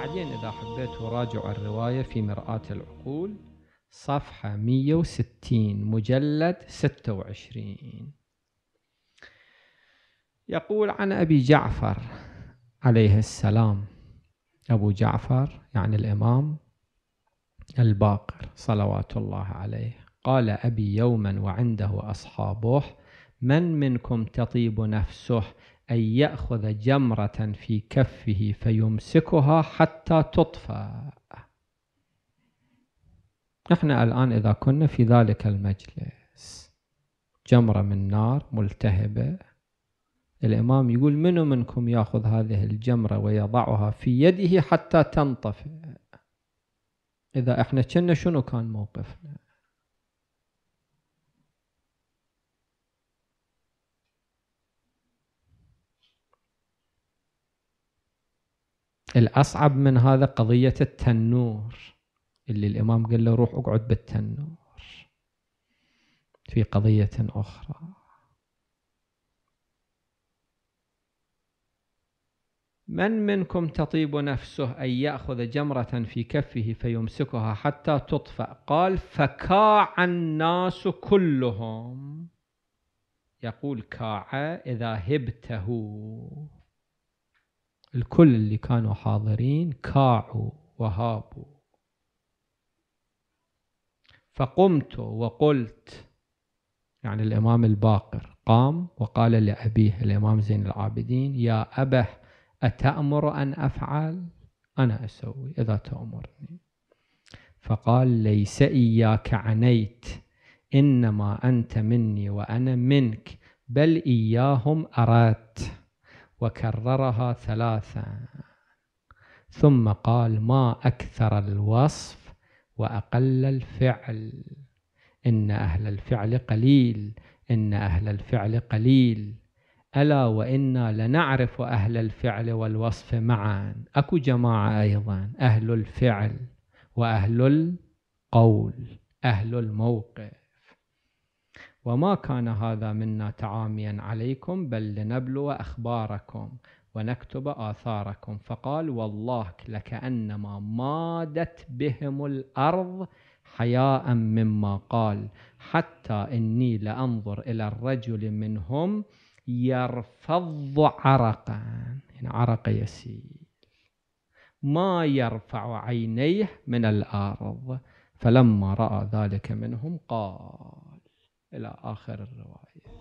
بعدين إذا حبيتوا راجعوا الرواية في مرآة العقول صفحة 160 مجلد 26 يقول عن أبي جعفر عليه السلام أبو جعفر يعني الإمام الباقر صلوات الله عليه قال أبي يوما وعنده أصحابه من منكم تطيب نفسه أن يأخذ جمرة في كفه فيمسكها حتى تطفى نحن الآن إذا كنا في ذلك المجلس جمرة من نار ملتهبة الإمام يقول من منكم يأخذ هذه الجمرة ويضعها في يده حتى تنطفئ إذا إحنا كنا شنو كان موقفنا الأصعب من هذا قضية التنور اللي الإمام قال له روح اقعد بالتنور في قضية أخرى من منكم تطيب نفسه أن يأخذ جمرة في كفه فيمسكها حتى تطفأ قال فكاع الناس كلهم يقول كاع إذا هبته الكل اللي كانوا حاضرين كاعوا وهابوا فقمت وقلت يعني الإمام الباقر قام وقال لأبيه الإمام زين العابدين يا أبه أتأمر أن أفعل أنا أسوي إذا تأمرني فقال ليس إياك عنيت إنما أنت مني وأنا منك بل إياهم أردت وكررها ثلاثا ثم قال ما أكثر الوصف وأقل الفعل إن أهل الفعل قليل إن أهل الفعل قليل ألا وإنا لنعرف أهل الفعل والوصف معا أكو جماعة أيضا أهل الفعل وأهل القول أهل الموقف وما كان هذا منا تعاميا عليكم بل لنبلو اخباركم ونكتب آثاركم فقال والله لكأنما مادت بهم الأرض حياء مما قال حتى إني لأنظر إلى الرجل منهم يرفض عرقا يعني عرق يسيل ما يرفع عينيه من الأرض فلما رأى ذلك منهم قال إلى آخر الرواية